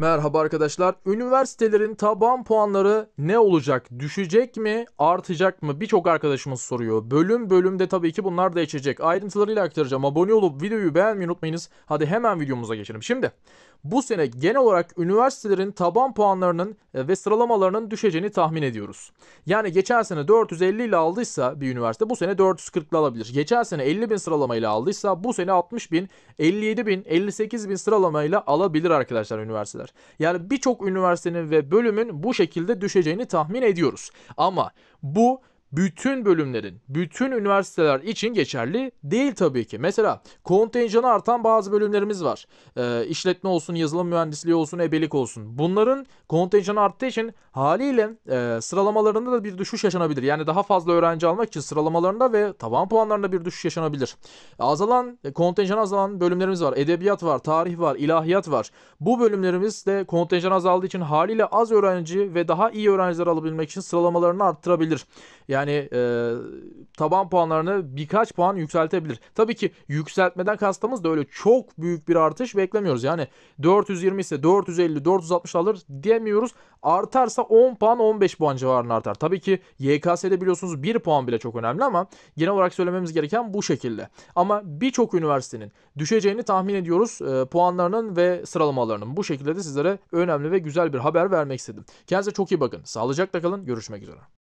Merhaba arkadaşlar. Üniversitelerin taban puanları ne olacak? Düşecek mi? Artacak mı? Birçok arkadaşımız soruyor. Bölüm bölümde tabii ki bunlar değişecek. Ayrıntılarıyla aktaracağım. Abone olup videoyu beğenmeyi unutmayınız. Hadi hemen videomuza geçelim. Şimdi bu sene genel olarak üniversitelerin taban puanlarının e, ve sıralamalarının düşeceğini tahmin ediyoruz. Yani geçen sene 450 ile aldıysa bir üniversite bu sene 440 ile alabilir. Geçen sene 50 bin sıralamayla aldıysa bu sene 60 bin, 57 bin, 58 bin sıralamayla alabilir arkadaşlar üniversiteler olacaktır. Yani birçok üniversitenin ve bölümün bu şekilde düşeceğini tahmin ediyoruz. Ama bu bütün bölümlerin, bütün üniversiteler için geçerli değil tabii ki. Mesela kontenjanı artan bazı bölümlerimiz var. E, işletme olsun, yazılım mühendisliği olsun, ebelik olsun. Bunların kontenjanı arttığı için haliyle e, sıralamalarında da bir düşüş yaşanabilir. Yani daha fazla öğrenci almak için sıralamalarında ve taban puanlarında bir düşüş yaşanabilir. Azalan, e, kontenjan azalan bölümlerimiz var. Edebiyat var, tarih var, ilahiyat var. Bu bölümlerimiz de kontenjan azaldığı için haliyle az öğrenci ve daha iyi öğrenciler alabilmek için sıralamalarını arttırabilir. Yani yani e, taban puanlarını birkaç puan yükseltebilir. Tabii ki yükseltmeden kastımız da öyle çok büyük bir artış beklemiyoruz. Yani 420 ise 450, 460 alır demiyoruz. Artarsa 10 puan, 15 puan civarında artar. Tabii ki YKS'de biliyorsunuz 1 puan bile çok önemli ama genel olarak söylememiz gereken bu şekilde. Ama birçok üniversitenin düşeceğini tahmin ediyoruz e, puanlarının ve sıralamalarının. Bu şekilde de sizlere önemli ve güzel bir haber vermek istedim. Kendinize çok iyi bakın. Sağlıcakla kalın. Görüşmek üzere.